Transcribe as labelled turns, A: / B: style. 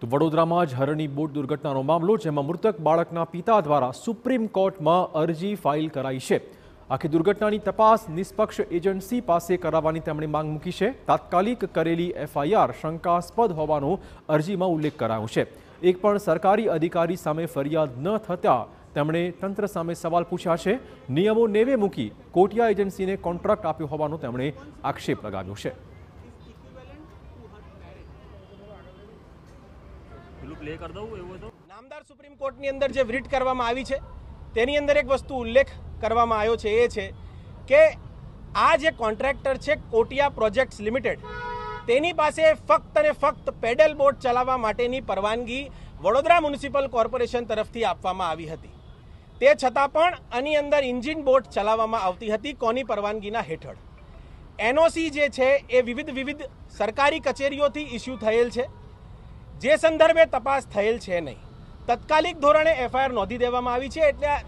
A: તો વડોદરામાં જ હરણી બોટ દુર્ઘટનાનો મામલો જેમાં મૃતક બાળકના પિતા દ્વારા સુપ્રીમ કોર્ટમાં અરજી ફાઇલ કરાઈ છે આખી દુર્ઘટનાની તપાસ નિષ્પક્ષ એજન્સી પાસે કરાવવાની તેમણે માંગ મૂકી છે તાત્કાલિક કરેલી એફઆઈઆર શંકાસ્પદ હોવાનો અરજીમાં ઉલ્લેખ કરાયો છે એક પણ સરકારી અધિકારી સામે ફરિયાદ ન થતાં તેમણે તંત્ર સામે સવાલ પૂછ્યા છે નિયમો નેવે મૂકી કોટિયા એજન્સીને કોન્ટ્રાક્ટ આપ્યો હોવાનો તેમણે આક્ષેપ લગાવ્યો છે પેલું પ્લે કરી દઉં એવું તો
B: નામદાર સુપ્રીમ કોર્ટની અંદર જે વ્રીટ કરવામાં આવી છે તેની અંદર એક વસ્તુ ઉલ્લેખ કરવામાં આવ્યો છે એ છે કે આ જે કોન્ટ્રાક્ટર છે કોટિયા પ્રોજેક્ટ્સ લિમિટેડ તેની પાસે ફક્ત અને ફક્ત પેડલ બોટ ચલાવવા માટેની પરવાનગી વડોદરા મ્યુનિસિપલ કોર્પોરેશન તરફથી આપવામાં આવી હતી તે છતાં પણ આની અંદર ઇન્જિન બોટ ચલાવવામાં આવતી હતી કોની પરવાનગીના હેઠળ એનઓસી જે છે એ વિવિધ વિવિધ સરકારી કચેરીઓથી ઇસ્યુ થયેલ છે જે સંદર્ભે તપાસ થયેલ છે નહીં તત્કાલિક ધોરણે એફઆઈઆર નોંધી દેવામાં આવી છે એટલે આ